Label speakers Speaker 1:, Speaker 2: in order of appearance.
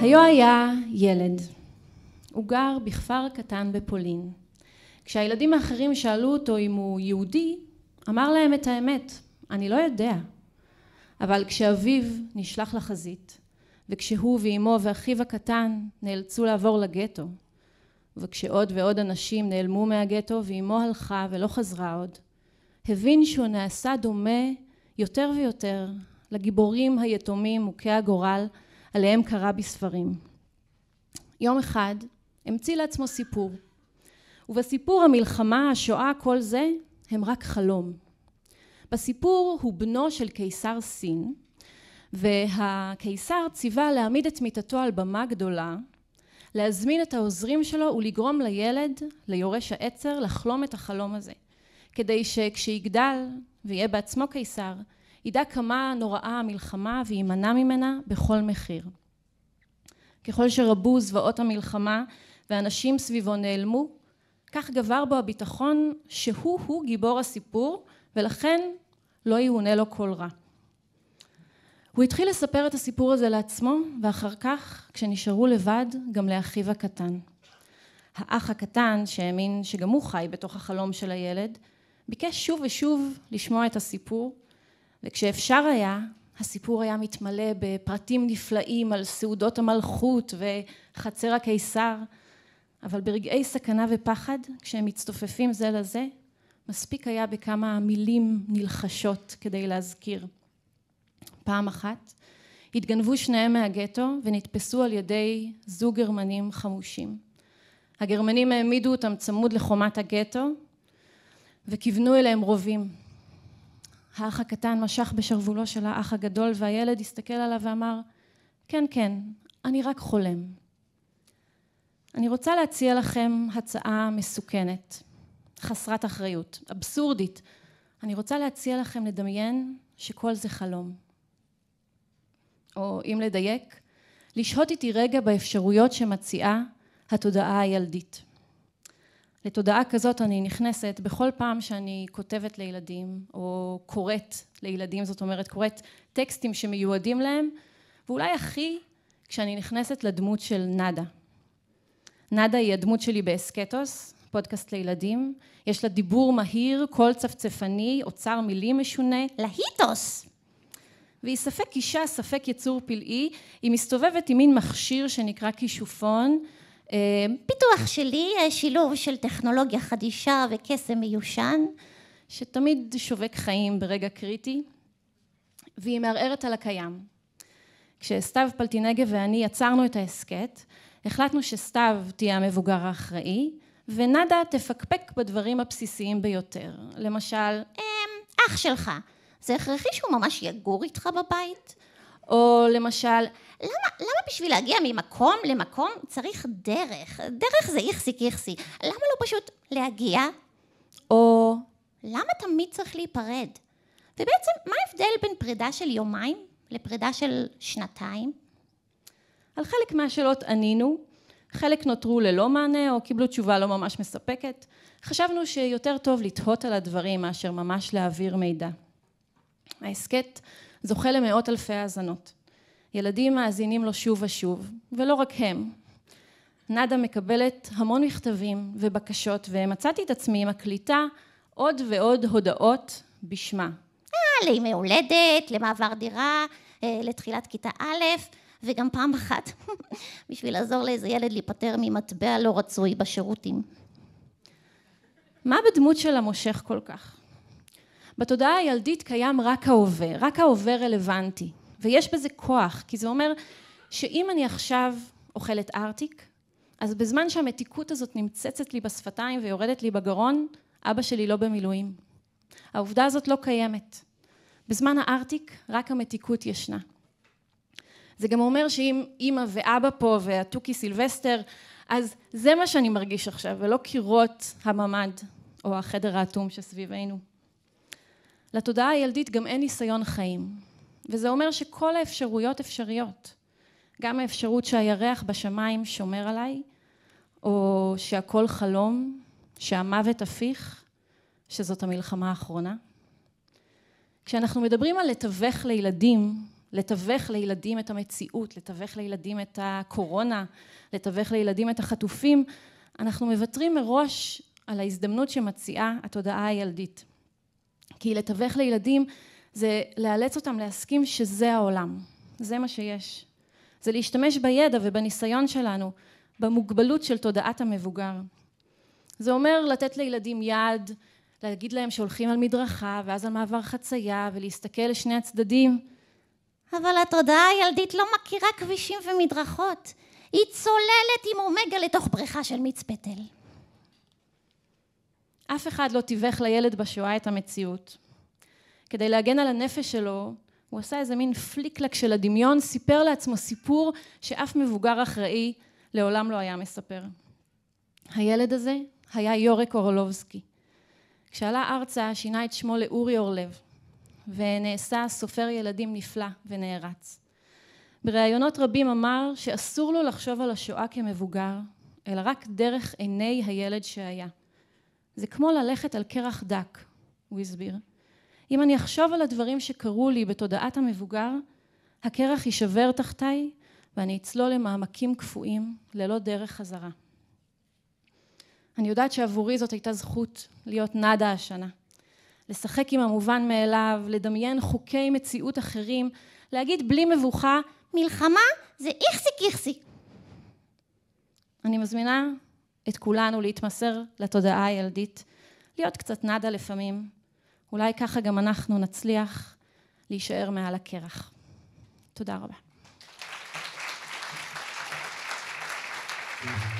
Speaker 1: היו היה ילד. הוא גר בכפר קטן בפולין. כשהילדים האחרים שאלו אותו אם הוא יהודי, אמר להם את האמת, אני לא יודע. אבל כשאביו נשלח לחזית, וכשהוא ואימו ואחיו הקטן נאלצו לעבור לגטו, וכשעוד ועוד אנשים נעלמו מהגטו ואימו הלכה ולא חזרה עוד, הבין שהוא נעשה דומה יותר ויותר לגיבורים היתומים מוכי הגורל עליהם קרא בספרים. יום אחד המציא לעצמו סיפור, ובסיפור המלחמה, השואה, כל זה, הם רק חלום. בסיפור הוא בנו של קיסר סין, והקיסר ציווה להעמיד את מיטתו על במה גדולה להזמין את העוזרים שלו ולגרום לילד, ליורש העצר, לחלום את החלום הזה. כדי שכשיגדל ויהיה בעצמו קיסר, ידע כמה נוראה המלחמה ויימנע ממנה בכל מחיר. ככל שרבו זוועות המלחמה ואנשים סביבו נעלמו, כך גבר בו הביטחון שהוא-הוא גיבור הסיפור, ולכן לא יאונה לו כל רע. הוא התחיל לספר את הסיפור הזה לעצמו, ואחר כך, כשנשארו לבד, גם לאחיו הקטן. האח הקטן, שהאמין שגם הוא חי בתוך החלום של הילד, ביקש שוב ושוב לשמוע את הסיפור, וכשאפשר היה, הסיפור היה מתמלא בפרטים נפלאים על סעודות המלכות וחצר הקיסר, אבל ברגעי סכנה ופחד, כשהם מצטופפים זה לזה, מספיק היה בכמה מילים נלחשות כדי להזכיר. פעם אחת, התגנבו שניהם מהגטו ונתפסו על ידי זוג גרמנים חמושים. הגרמנים העמידו אותם צמוד לחומת הגטו וכיוונו אליהם רובים. האח הקטן משך בשרוולו של האח הגדול והילד הסתכל עליו ואמר כן כן אני רק חולם. אני רוצה להציע לכם הצעה מסוכנת, חסרת אחריות, אבסורדית. אני רוצה להציע לכם לדמיין שכל זה חלום. או אם לדייק, לשהות איתי רגע באפשרויות שמציעה התודעה הילדית. לתודעה כזאת אני נכנסת בכל פעם שאני כותבת לילדים, או קוראת לילדים, זאת אומרת קוראת טקסטים שמיועדים להם, ואולי הכי כשאני נכנסת לדמות של נאדה. נאדה היא הדמות שלי באסקטוס, פודקאסט לילדים, יש לה דיבור מהיר, קול צפצפני, אוצר מילים משונה, להיטוס! והיא ספק אישה, ספק יצור פלאי, היא מסתובבת עם מין מכשיר שנקרא כישופון. אה, פיתוח שלי, אה, שילוב של טכנולוגיה חדישה וקסם מיושן, שתמיד שובק חיים ברגע קריטי, והיא מערערת על הקיים. כשסתיו פלטינגב ואני יצרנו את ההסכת, החלטנו שסתיו תהיה המבוגר האחראי, ונאדה תפקפק בדברים הבסיסיים ביותר. למשל, אמ, אח שלך, זה הכרחי שהוא ממש יגור איתך בבית? או למשל, למה, למה בשביל להגיע ממקום למקום צריך דרך? דרך זה איכסי איכסי. למה לא פשוט להגיע? או למה תמיד צריך להיפרד? ובעצם, מה ההבדל בין פרידה של יומיים לפרידה של שנתיים? על חלק מהשאלות ענינו, חלק נותרו ללא מענה או קיבלו תשובה לא ממש מספקת. חשבנו שיותר טוב לתהות על הדברים מאשר ממש להעביר מידע. ההסכת זוכה למאות אלפי האזנות. ילדים מאזינים לו שוב ושוב, ולא רק הם. נאדה מקבלת המון מכתבים ובקשות, ומצאתי את עצמי עם הקליטה עוד ועוד הודעות בשמה. אה, לימי הולדת, למעבר דירה, אה, לתחילת כיתה א', וגם פעם אחת בשביל לעזור לאיזה ילד להיפטר ממטבע לא רצוי בשירותים. מה בדמות שלה מושך כל כך? בתודעה הילדית קיים רק ההווה, רק ההווה רלוונטי, ויש בזה כוח, כי זה אומר שאם אני עכשיו אוכלת ארטיק, אז בזמן שהמתיקות הזאת נמצצת לי בשפתיים ויורדת לי בגרון, אבא שלי לא במילואים. העובדה הזאת לא קיימת. בזמן הארטיק רק המתיקות ישנה. זה גם אומר שאם אימא ואבא פה והתוכי סילבסטר, אז זה מה שאני מרגיש עכשיו, ולא קירות הממ"ד או החדר האטום שסביבנו. לתודעה הילדית גם אין ניסיון חיים, וזה אומר שכל האפשרויות אפשריות. גם האפשרות שהירח בשמיים שומר עליי, או שהכל חלום, שהמוות הפיך, שזאת המלחמה האחרונה. כשאנחנו מדברים על לתווך לילדים, לתווך לילדים את המציאות, לתווך לילדים את הקורונה, לתווך לילדים את החטופים, אנחנו מוותרים מראש על ההזדמנות שמציעה התודעה הילדית. כי לתווך לילדים זה לאלץ אותם להסכים שזה העולם, זה מה שיש. זה להשתמש בידע ובניסיון שלנו, במוגבלות של תודעת המבוגר. זה אומר לתת לילדים יד, להגיד להם שהולכים על מדרכה ואז על מעבר חצייה ולהסתכל לשני הצדדים. אבל התודעה הילדית לא מכירה כבישים ומדרכות. היא צוללת עם אומגה לתוך בריכה של מיץ פטל. אף אחד לא תיווך לילד בשואה את המציאות. כדי להגן על הנפש שלו, הוא עשה איזה מין פליקלק של הדמיון, סיפר לעצמו סיפור שאף מבוגר אחראי לעולם לא היה מספר. הילד הזה היה יורק אורלובסקי. כשעלה ארצה שינה את שמו לאורי אורלב, ונעשה סופר ילדים נפלא ונערץ. בראיונות רבים אמר שאסור לו לחשוב על השואה כמבוגר, אלא רק דרך עיני הילד שהיה. זה כמו ללכת על קרח דק, הוא הסביר. אם אני אחשוב על הדברים שקרו לי בתודעת המבוגר, הקרח יישבר תחתיי ואני אצלול למעמקים קפואים ללא דרך חזרה. אני יודעת שעבורי זאת הייתה זכות להיות נאדה השנה. לשחק עם המובן מאליו, לדמיין חוקי מציאות אחרים, להגיד בלי מבוכה, מלחמה זה איכסי קיכסי. אני מזמינה את כולנו להתמסר לתודעה הילדית, להיות קצת נאדה לפעמים, אולי ככה גם אנחנו נצליח להישאר מעל הקרח. תודה רבה. Thank you.